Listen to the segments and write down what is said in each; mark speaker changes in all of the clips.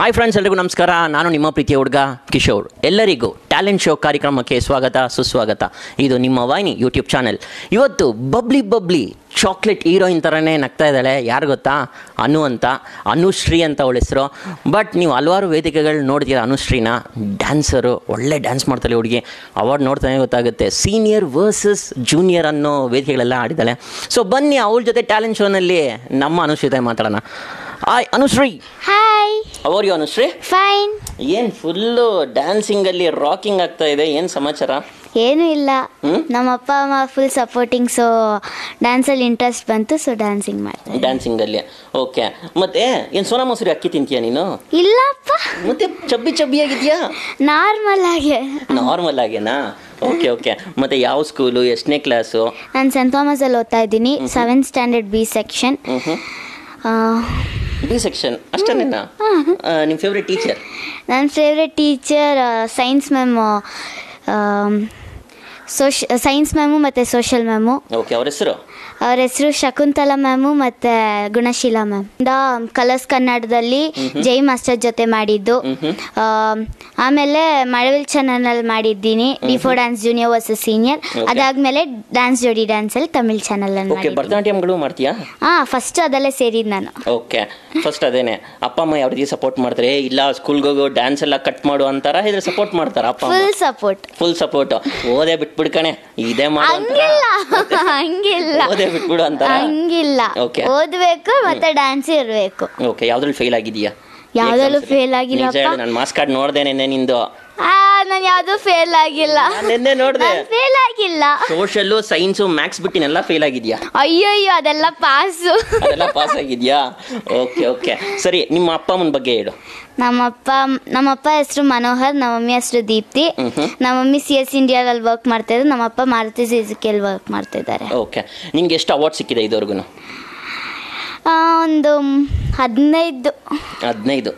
Speaker 1: hi friends ಎಲ್ಲರಿಗೂ ನಮಸ್ಕಾರ ನಾನು ನಿಮ್ಮ ಪ್ರೀತಿಯ ಹುಡುಗ ಕಿಶೋರ್ ಎಲ್ಲರಿಗೂ ಟ್ಯಾಲೆಂಟ್ ಶೋ ಕಾರ್ಯಕ್ರಮಕ್ಕೆ ಸ್ವಾಗತ ಸುಸ್ವಾಗತ ಇದು ನಿಮ್ಮ ವಾಹಿನಿ ಯೂಟ್ಯೂಬ್ ಚಾನೆಲ್ ಇವತ್ತು ಬಬ್ಲಿ ಬಬ್ಲಿ ಚಾಕ್ಲೇಟ್ ಹೀರೋಯಿನ್ ಥರನೇ ನಗ್ತಾ ಇದ್ದಾಳೆ ಯಾರು ಗೊತ್ತಾ ಅನು ಅಂತ ಅನುಶ್ರೀ ಅಂತ ಅವಳ ಹೆಸರು ಬಟ್ ನೀವು ಹಲವಾರು ವೇದಿಕೆಗಳು ನೋಡ್ತೀರಾ ಅನುಶ್ರೀನ ಡ್ಯಾನ್ಸರು ಒಳ್ಳೆ ಡ್ಯಾನ್ಸ್ ಮಾಡ್ತಾಳೆ ಹುಡುಗಿ ಅವಾರ್ಡ್ ನೋಡ್ತಾನೆ ಗೊತ್ತಾಗುತ್ತೆ ಸೀನಿಯರ್ ವರ್ಸಸ್ ಜೂನಿಯರ್ ಅನ್ನೋ ವೇದಿಕೆಗಳೆಲ್ಲ ಆಡಿದ್ದಾಳೆ ಸೊ ಬನ್ನಿ ಅವಳ ಜೊತೆ ಟ್ಯಾಲೆಂಟ್ ಶೋನಲ್ಲಿ ನಮ್ಮ ಅನುಶ್ರೀತೆ ಮಾತಾಡೋಣ hi Anushree you Anushree fine ಏನ್ ಫುಲ್ಲು ಡ್ಯಾನ್ಸಿಂಗ್ ಅಲ್ಲಿ ರಾಕಿಂಗ್ ಆಗ್ತಾ ಇದೆ ಏನ್ ಸಮಾಚಾರ
Speaker 2: ಏನು ಇಲ್ಲ ನಮ್ಮ ಅಪ್ಪ ಅಮ್ಮ ಫುಲ್ ಸಪೋರ್ಟಿಂಗ್ ಸೊ ಡ್ಯಾನ್ಸ್ ಅಲ್ಲಿ ಇಂಟ್ರೆಸ್ಟ್ ಬಂತು ಸೊ ಡ್ಯಾನ್ಸಿಂಗ್ ಮಾಡ್ತೀನಿ
Speaker 1: ಡ್ಯಾನ್ಸಿಂಗ್ ಅಲ್ಲಿ ಓಕೆ ಮತ್ತೆ ಏನ್ ಸೋನಾ ಮಸೂರಿ ಅಕ್ಕಿ ತಿಂತೀಯ ನೀನು
Speaker 2: ಇಲ್ಲಪ್ಪ ಮತ್ತೆ ಚಬ್ಬಿ ಚಬ್ಬಿ ಆಗಿದ್ಯಾ ನಾರ್ಮಲ್ ಆಗಿ
Speaker 1: ನಾರ್ಮಲ್ ಆಗೇನಾ ಓಕೆ ಓಕೆ ಮತ್ತೆ ಯಾವ ಸ್ಕೂಲು ಎಷ್ಟನೇ ಕ್ಲಾಸು
Speaker 2: ನಾನು ಸೆಂಟ್ ಥಾಮಸ್ ಅಲ್ಲಿ ಓದ್ತಾ ಇದ್ದೀನಿ seventh standard B section B section ಅಷ್ಟೇನ
Speaker 1: ನಿಮ್ಮ ಫೇವ್ರೆಟ್ ಟೀಚರ್
Speaker 2: ನನ್ನ ಫೇವ್ರೆಟ್ ಟೀಚರ್ ಸೈನ್ಸ್ ಮ್ಯಾಮ್ ಸೋಶ್ ಸೈನ್ಸ್ ಮ್ಯಾಮು ಮತ್ತೆ ಸೋಷಿಯಲ್ ಮ್ಯಾಮು ಓಕೆ ಅವ್ರ ಹೆಸರು ಅವ್ರ ಹೆಸರು ಶಕುಂತಲಾ ಮ್ಯಾಮು ಮತ್ತೆ ಗುಣಶೀಲಾ ಮ್ಯಾಮ್ ದ ಕಲರ್ಸ್ ಕನ್ನಡದಲ್ಲಿ ಜೈ ಮಾಸ್ಟರ್ ಜೊತೆ ಮಾಡಿದ್ದು ಆಮೇಲೆ ಮಳವಿಲ್ ಅಲ್ಲಿ ಮಾಡಿದ್ದೀನಿ before dance junior versus senior ಅದಾದ್ಮೇಲೆ ಡ್ಯಾನ್ಸ್ ಜೋಡಿ ಅಲ್ಲಿ ತಮಿಳ್ ಚಾನಲ್ ಓಕೆ ಭರತನಾಟ್ಯಂಗಳು ಮಾಡ್ತೀಯಾ ಹಾ ಫಸ್ಟ್ ಅದಲ್ಲೇ ಸೇರಿದ್ದು ನಾನು
Speaker 1: ಓಕೆ ಫಸ್ಟ್ ಅದೇನೆ ಅಪ್ಪ ಅಮ್ಮ ಯಾವ ರೀತಿ ಸಪೋರ್ಟ್ ಮಾಡ್ತಾರೆ ಇಲ್ಲ ಸ್ಕೂಲ್ಗೆ ಹೋಗೋ ಡ್ಯಾನ್ಸ್ ಎಲ್ಲ ಕಟ್ ಮಾಡು ಅಂತಾರ ಇದ್ರ ಸಪೋರ್ಟ್ ಮಾಡ್ತಾರ ಅಪ್ಪ ಫುಲ್ ಸಪೋರ್ಟ್ ಫುಲ್ ಸಪೋರ್ಟ್ ಓದೇ ಬಿಟ್ಟು ಬಿಟ್ಬಿಡ್ ಕಣೆ ಇದೇ
Speaker 2: ಹಂಗಿಲ್ಲ ಓದೇ ಬಿಟ್ಬಿಡು ಅಂತ ಹಂಗಿಲ್ಲ ಓಕೆ ಓದ್ಬೇಕು ಮತ್ತೆ ಡ್ಯಾನ್ಸ್ ಇರಬೇಕು
Speaker 1: ಓಕೆ ಯಾವ್ದ್ರಲ್ಲಿ ಫೇಲ್ ಆಗಿದೀಯಾ ಯಾವ್ದ್ರಲ್ಲೂ ಫೇಲ್ ಆಗಿಲ್ಲ ನಾನು ಮಾಸ್ಕ್ ಕಾರ್ಡ್ ನೋಡ್ದೇನೆ ನಿಂದು
Speaker 2: ನಾನು ಯಾವ್ದು ಫೇಲ್ ಆಗಿಲ್ಲ ನಿನ್ನೆ ನೋಡ್ದೆ ಫೇಲ್ ಆಗಿಲ್ಲ
Speaker 1: ಸೋಷಲ್ ಸೈನ್ಸ್ ಮ್ಯಾಥ್ಸ್ ಬಿಟ್ಟಿನೆಲ್ಲ ಎಲ್ಲ ಫೇಲ್ ಆಗಿದ್ಯಾ
Speaker 2: ಅಯ್ಯೋ ಅದೆಲ್ಲ ಪಾಸು
Speaker 1: ಅದೆಲ್ಲ ಪಾಸ್ ಆಗಿದ್ಯಾ ಓಕೆ ಓಕೆ ಸರಿ ನಿಮ್ಮ ಅಪ್ಪ ಅಮ್ಮನ ಬಗ್ಗೆ ಹೇಳು
Speaker 2: ನಮ್ಮಪ್ಪ ನಮ್ಮಪ್ಪ ಹೆಸರು ಮನೋಹರ್ ನಮ್ಮ ಮಮ್ಮಿ ಹೆಸರು ದೀಪ್ತಿ ನಮ್ಮ ಮಮ್ಮಿ ಸಿ ಎಸ್ ಇಂಡಿಯಾದಲ್ಲಿ ವರ್ಕ್ ಮಾಡ್ತಾ ಇದ್ದಾರೆ ನಮ್ಮಪ್ಪ ಮಾರುತಿ ಸುಜುಕಿಯಲ್ಲಿ ವರ್ಕ್ ಮಾಡ್ತಾ ಇದ್ದಾರೆ
Speaker 1: ಓಕೆ ನಿಮ್ಗೆ ಎಷ್ಟು ಅವಾರ್ಡ್ ಸಿಕ್ಕಿದೆ ಇದುವರೆಗೂ
Speaker 2: ಒಂದು ಹದಿನೈದು
Speaker 1: ಹದಿನೈದು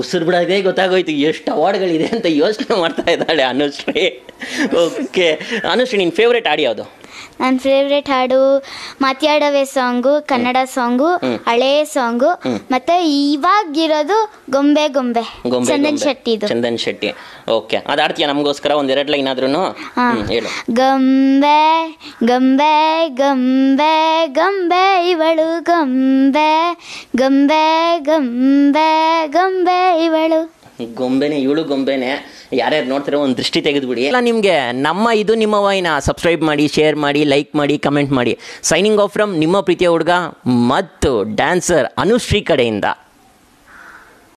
Speaker 1: ಉಸಿರು ಬಿಡೋದೇ ಗೊತ್ತಾಗೋಯ್ತು ಎಷ್ಟು ಅವಾರ್ಡ್ಗಳಿದೆ ಅಂತ ಯೋಚನೆ ಮಾಡ್ತಾ ಇದ್ದಾಳೆ ಅನುಶ್ರೀ ಓಕೆ ಅನುಶ್ರೀ ನಿನ್ನ ಫೇವ್ರೇಟ್ ಆಡಿ ಯಾವುದು
Speaker 2: ನನ್ನ ಫೇವ್ರೆಟ್ ಹಾಡು ಮಾತಾಡವೆ ಸಾಂಗು ಕನ್ನಡ ಸಾಂಗು ಹಳೇ ಸಾಂಗು ಮತ್ತೆ ಇವಾಗಿರೋದು ಗೊಂಬೆ ಗೊಂಬೆ ಚಂದನ್ ಶೆಟ್ಟಿ
Speaker 1: ಚಂದನ್ ಶೆಟ್ಟಿ ಓಕೆ ಅದು ಆಡ್ತೀಯ ನಮಗೋಸ್ಕರ ಒಂದ್ ಎರಡು ಲೈನ್ ಆದ್ರೂ
Speaker 2: ಗೊಂಬೆ ಗೊಂಬೆ ಗೊಂಬೆ ಗೊಂಬೆ ಇವಳು ಗೊಂಬೆ ಗೊಂಬೆ ಗೊಂಬೆ
Speaker 1: ಗೊಂಬೆ ಇವಳು ಗೊಂಬೆನೆ ಇವಳು ಗೊಂಬೆನೆ ಯಾರ್ಯಾರು ನೋಡ್ತಾರೆ ಒಂದು ದೃಷ್ಟಿ ತೆಗೆದುಬಿಡಿ ಎಲ್ಲ ನಿಮಗೆ ನಮ್ಮ ಇದು ನಿಮ್ಮ ವೈನ ಸಬ್ಸ್ಕ್ರೈಬ್ ಮಾಡಿ ಶೇರ್ ಮಾಡಿ ಲೈಕ್ ಮಾಡಿ ಕಮೆಂಟ್ ಮಾಡಿ ಸೈನಿಂಗ್ ಆಫ್ ಫ್ರಮ್ ನಿಮ್ಮ ಪ್ರೀತಿಯ ಹುಡುಗ ಮತ್ತು ಡ್ಯಾನ್ಸರ್ ಅನುಶ್ರೀ ಕಡೆಯಿಂದ